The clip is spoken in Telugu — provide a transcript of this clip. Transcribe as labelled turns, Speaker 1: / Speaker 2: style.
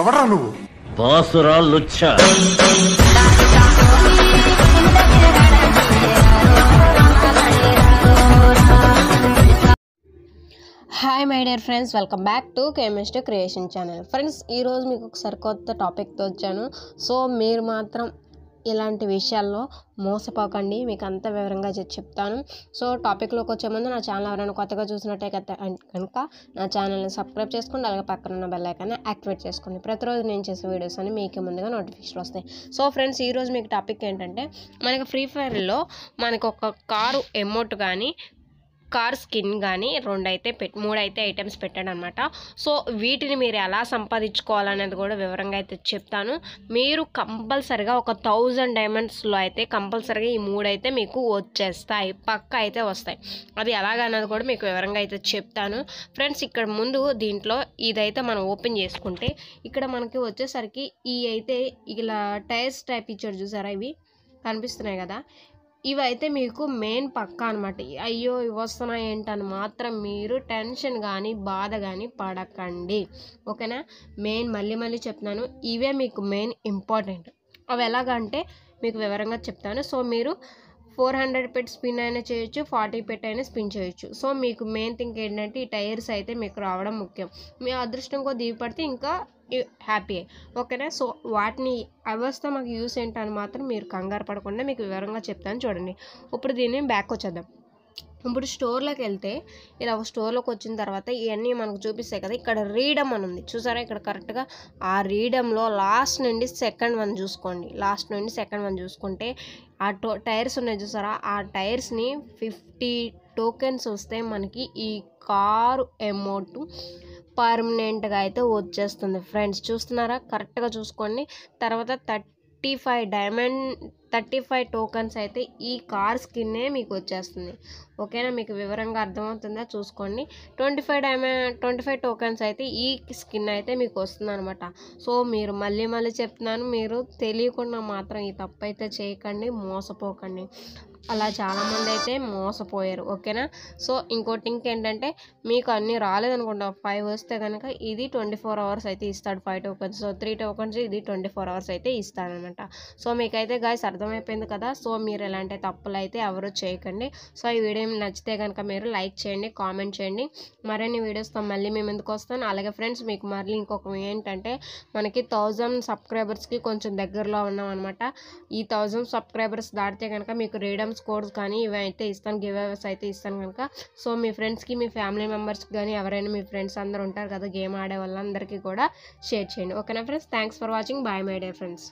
Speaker 1: ఎవరా నువ్వు బాసురా hi my dear friends welcome back to chemistry creation channel friends ఈరోజు మీకు ఒక సరికొత్త టాపిక్తో వచ్చాను సో మీరు మాత్రం ఇలాంటి విషయాల్లో మోసపోకండి మీకు అంత వివరంగా చెప్తాను సో టాపిక్లోకి వచ్చే ముందు నా ఛానల్ ఎవరైనా కొత్తగా చూసినట్టే కనుక నా ఛానల్ని సబ్స్క్రైబ్ చేసుకోండి అలాగే పక్కన ఉన్న బెల్ ఐకాన్ని యాక్టివేట్ చేసుకోండి ప్రతిరోజు నేను చేసే వీడియోస్ అని మీకు ముందుగా నోటిఫికేషన్ వస్తాయి సో ఫ్రెండ్స్ ఈరోజు మీకు టాపిక్ ఏంటంటే మనకి ఫ్రీ ఫైర్లో మనకు ఒక కారు ఎమోట్ కానీ కార్ స్కిన్ కానీ రెండైతే పెట్ మూడైతే ఐటమ్స్ పెట్టాడు అనమాట సో వీటిని మీరు ఎలా సంపాదించుకోవాలనేది కూడా వివరంగా అయితే చెప్తాను మీరు కంపల్సరిగా ఒక థౌజండ్ డైమండ్స్లో అయితే కంపల్సరిగా ఈ మూడైతే మీకు వచ్చేస్తాయి పక్క అయితే వస్తాయి అది ఎలాగనేది కూడా మీకు వివరంగా అయితే చెప్తాను ఫ్రెండ్స్ ఇక్కడ ముందు దీంట్లో ఇదైతే మనం ఓపెన్ చేసుకుంటే ఇక్కడ మనకి వచ్చేసరికి ఈ అయితే ఇలా టైర్స్ టైప్ ఇచ్చాడు చూసారా ఇవి కనిపిస్తున్నాయి కదా ఇవైతే మీకు మెయిన్ పక్క అనమాట అయ్యో ఇవి వస్తున్నాయి ఏంటని మాత్రం మీరు టెన్షన్ కానీ బాధ కానీ పడకండి ఓకేనా మెయిన్ మళ్ళీ మళ్ళీ చెప్తున్నాను ఇవే మీకు మెయిన్ ఇంపార్టెంట్ అవి ఎలాగంటే మీకు వివరంగా చెప్తాను సో మీరు ఫోర్ హండ్రెడ్ పెట్ స్పిన్ అయినా చేయొచ్చు ఫార్టీ పెట్ అయినా స్పిన్ చేయొచ్చు సో మీకు మెయిన్ థింగ్ ఏంటంటే ఈ టైర్స్ అయితే మీకు రావడం ముఖ్యం మీ అదృష్టం కొద్ది పడితే ఇంకా హ్యాపీయే ఓకేనా సో వాటిని అవస్థ మాకు యూస్ ఏంటని మాత్రం మీరు కంగారు పడకుండా మీకు వివరంగా చెప్తాను చూడండి ఇప్పుడు దీన్ని బ్యాక్ వచ్చేద్దాం ఇప్పుడు స్టోర్లోకి వెళ్తే ఇలా స్టోర్లోకి వచ్చిన తర్వాత ఇవన్నీ మనకు చూపిస్తాయి కదా ఇక్కడ రీడమ్ అని ఉంది చూసారా ఇక్కడ కరెక్ట్గా ఆ రీడమ్లో లాస్ట్ నుండి సెకండ్ వన్ చూసుకోండి లాస్ట్ నుండి సెకండ్ వన్ చూసుకుంటే ఆ టో టైర్స్ ఉన్నాయి చూసారా ఆ టైర్స్ని ఫిఫ్టీ టోకెన్స్ వస్తే మనకి ఈ కారు అమౌంట్ పర్మనెంట్గా అయితే వచ్చేస్తుంది ఫ్రెండ్స్ చూస్తున్నారా కరెక్ట్గా చూసుకోండి తర్వాత thirty five diamond thirty five tokens అయితే ఈ కార్ స్కిన్నే మీకు వచ్చేస్తుంది ఓకేనా మీకు వివరంగా అర్థమవుతుందా చూసుకోండి twenty five diamond twenty five tokens అయితే ఈ స్కిన్ అయితే మీకు వస్తుంది అనమాట సో మీరు మళ్ళీ మళ్ళీ చెప్తున్నాను మీరు తెలియకుండా మాత్రం ఈ తప్పు అయితే చేయకండి మోసపోకండి అలా చాలామంది అయితే మోసపోయారు ఓకేనా సో ఇంకోటి ఇంకేంటంటే ఏంటంటే మీకు అన్నీ ఒక ఫైవ్ వస్తే కనుక ఇది ట్వంటీ ఫోర్ అవర్స్ అయితే ఇస్తాడు five tokens so three tokens ఇది ట్వంటీ ఫోర్ అవర్స్ అయితే ఇస్తాడనమాట సో మీకైతే గాయస్ అర్థమైపోయింది కదా సో మీరు ఎలాంటి తప్పులు అయితే ఎవరు చేయకండి సో ఈ వీడియో నచ్చితే కనుక మీరు లైక్ చేయండి కామెంట్ చేయండి మరిన్ని వీడియోస్తో మళ్ళీ మేము ఎందుకు వస్తాను అలాగే ఫ్రెండ్స్ మీకు మళ్ళీ ఇంకొక ఏంటంటే మనకి థౌజండ్ సబ్స్క్రైబర్స్కి కొంచెం దగ్గరలో ఉన్నాం అనమాట ఈ థౌజండ్ సబ్స్క్రైబర్స్ దాటితే కనుక మీకు రీడమ్ ఐటమ్స్ కోడ్స్ కానీ ఇవైతే ఇస్తాను గివ్ అవర్స్ అయితే ఇస్తాను కనుక సో మీ ఫ్రెండ్స్కి మీ ఫ్యామిలీ మెంబర్స్కి కానీ ఎవరైనా మీ ఫ్రెండ్స్ అందరూ ఉంటారు కదా గేమ్ ఆడే వాళ్ళందరికీ కూడా షేర్ చేయండి ఓకేనా friends thanks for watching bye my dear friends